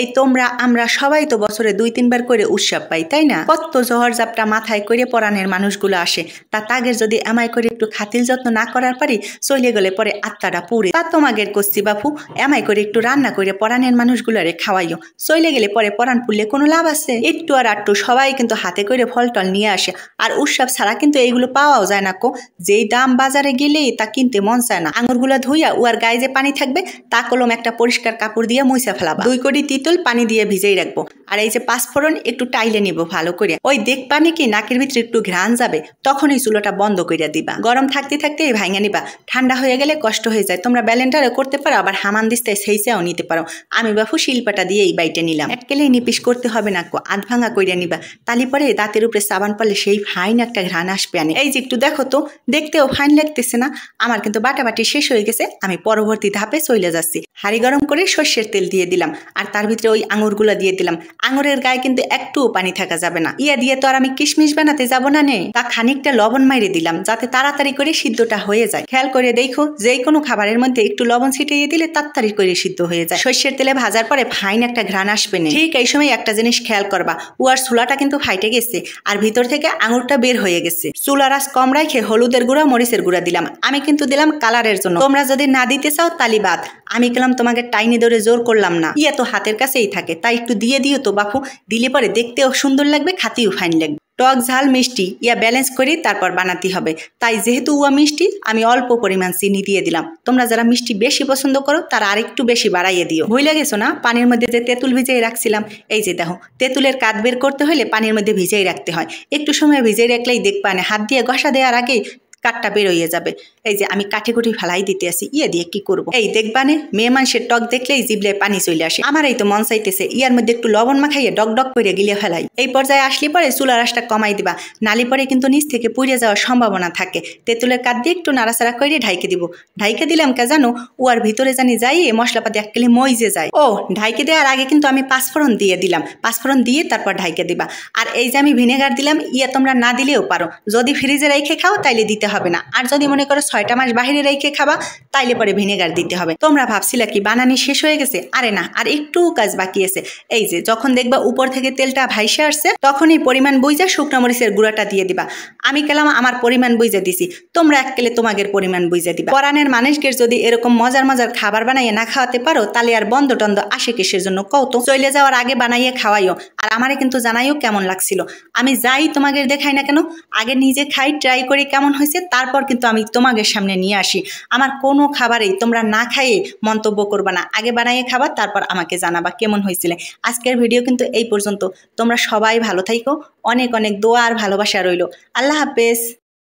এই তোমরা আমরা সবাই তো বছরে দুই তিনবার করে উৎসব পাই তাই না কত জহর জাপটা মাথায় করে পরাণের মানুষগুলো আসে তা তাগের যদি আমায় করে একটু খাতিল যত্ন না করার পারি চলে গেলে পরে আত্মাটা পুড়ে তা তোমাগের কচ্ছি বাপু এমাই করে একটু রান্না করে পরাণের মানুষগুলোরে খাওয়াইও চলে গেলে পরে পরাণ পুড়লে কোনো লাভ আছে একটু আর আট্টু সবাই কিন্তু হাতে করে ফল টল নিয়ে আসে আর উৎসব ছাড়া কিন্তু এইগুলো পাওয়াও যায় না কো যেই দাম বাজারে গেলেই তা কিনতে মন চায় না আঙুরগুলো ধুইয়া উয়ার গায়ে যে পানি থাকবে তা কলম একটা পরিষ্কার কাপড় দিয়ে মুইসা ফেলাবা দুই কোটি শীতল পানি দিয়ে ভিজেই রাখবো আর এই যে পাঁচফোড়ন একটু টাইলে নিব ভালো করে ওই দেখবানি কি নাকের ভিতরে একটু ঘ্রাণ যাবে তখন এই চুলোটা বন্ধ করে দিবা গরম থাকতে থাকতে এই ভাঙে নিবা ঠান্ডা হয়ে গেলে কষ্ট হয়ে যায় তোমরা ব্যালেন্টারও করতে পারো আবার হামান দিস্তে সেই চাও নিতে পারো আমি বাফু শিল্পাটা দিয়ে এই বাইটে নিলাম এক কেলেই নিপিস করতে হবে না কো আধ ভাঙা করে নিবা তালি পরে দাঁতের উপরে সাবান পালে সেই ফাইন একটা ঘ্রাণ আসবে আনে এই যে একটু দেখো তো দেখতেও ফাইন লাগতেছে না আমার কিন্তু বাটাবাটি শেষ হয়ে গেছে আমি পরবর্তী ধাপে চলে যাচ্ছি হাড়ি গরম করে সর্ষের তেল দিয়ে দিলাম আর তার ভিতরে ওই আঙুরগুলো দিয়ে দিলাম আঙুরের গায়ে কিন্তু একটুও পানি থাকা যাবে না ইয়া দিয়ে তো আর আমি কিশমিশ বানাতে যাব না নে তা খানিকটা লবণ মাইরে দিলাম যাতে তাড়াতাড়ি করে সিদ্ধটা হয়ে যায় খেয়াল করে দেখো যে কোনো খাবারের মধ্যে একটু লবণ ছিটিয়ে দিলে তাড়াতাড়ি করে সিদ্ধ হয়ে যায় শস্যের তেলে ভাজার পরে ফাইন একটা ঘ্রাণ আসবে না ঠিক এই সময় একটা জিনিস খেয়াল করবা ও আর চুলাটা কিন্তু ফাইটে গেছে আর ভিতর থেকে আঙুরটা বের হয়ে গেছে চুলার আজ কম রাখে হলুদের গুঁড়া মরিচের গুঁড়া দিলাম আমি কিন্তু দিলাম কালারের জন্য তোমরা যদি না দিতে চাও তালিবাদ আমি গেলাম তোমাকে টাইনি ধরে জোর করলাম না ইয়ে তো হাতের কাছেই থাকে তাই একটু দিয়ে দিও তো বাপু দিলে পরে দেখতেও সুন্দর লাগবে খাতেও ফাইন লাগবে টক ঝাল মিষ্টি ইয়া ব্যালেন্স করে তারপর বানাতে হবে তাই যেহেতু উয়া মিষ্টি আমি অল্প পরিমাণ চিনি দিয়ে দিলাম তোমরা যারা মিষ্টি বেশি পছন্দ করো তারা আরেকটু বেশি বাড়াইয়ে দিও ভুলে গেছো না পানির মধ্যে যে তেঁতুল ভিজিয়ে রাখছিলাম এই যে দেখো তেঁতুলের কাত বের করতে হলে পানির মধ্যে ভিজিয়ে রাখতে হয় একটু সময় ভিজিয়ে রাখলেই দেখবে না হাত দিয়ে ঘষা দেওয়ার আগেই কাঠটা বেরোয়ে যাবে এই যে আমি কাঠিকুটি ফেলাই দিতে আসি ইয়ে দিয়ে কি করব। এই দেখবানে মেয়ে মানুষের টক দেখলেই জিবলে পানি চলে আসে আমার এই তো মন চাইতেছে ইয়ার মধ্যে একটু লবণ মাখাইয়ে ডক ডক করে গিলে ফেলাই এই পর্যায়ে আসলে পরে চুলার আশটা কমাই দিবা নালি পরে কিন্তু নিচ থেকে পুড়ে যাওয়ার সম্ভাবনা থাকে তেঁতুলের কাঠ দিয়ে একটু নাড়াচাড়া করে ঢাইকে দিব ঢাইকে দিলাম কে জানো উয়ার ভিতরে জানি যাই এই মশলাপাতি এককালে মইজে যায় ও ঢাইকে দেওয়ার আগে কিন্তু আমি পাঁচফোড়ন দিয়ে দিলাম পাঁচফোড়ন দিয়ে তারপর ঢাইকে দিবা আর এই যে আমি ভিনেগার দিলাম ইয়া তোমরা না দিলেও পারো যদি ফ্রিজে রেখে খাও তাইলে দিতে হবে না আর যদি মনে করো ছয়টা মাস বাহিরে রেখে খাবা তাইলে পরে ভিনেগার দিতে হবে তোমরা ভাবছিলা কি বানানি শেষ হয়ে গেছে আরে না আর একটু কাজ বাকি আছে এই যে যখন দেখবা উপর থেকে তেলটা ভাইসে আসছে তখন এই পরিমাণ বুঝা শুকনো মরিচের গুঁড়াটা দিয়ে দিবা আমি কেলাম আমার পরিমাণ বুঝা দিছি তোমরা এক কেলে তোমাদের পরিমাণ বুঝা দিবা পরাণের মানুষদের যদি এরকম মজার মজার খাবার বানাইয়ে না খাওয়াতে পারো তাহলে আর বন্ধ টন্দ আসে কিসের জন্য কত চলে যাওয়ার আগে বানাইয়ে খাওয়াইও আর আমারে কিন্তু জানাইও কেমন লাগছিল আমি যাই তোমাদের দেখাই না কেন আগে নিজে খাই ট্রাই করি কেমন হয়েছে তারপর কিন্তু আমি তোমাকে তোমাদের সামনে নিয়ে আসি আমার কোনো খাবারেই তোমরা না খাইয়ে মন্তব্য করবা না আগে বানাইয়ে খাবার তারপর আমাকে জানাবা কেমন হয়েছিলে আজকের ভিডিও কিন্তু এই পর্যন্ত তোমরা সবাই ভালো থাইকো অনেক অনেক দোয়া আর ভালোবাসা রইল আল্লাহ হাফেজ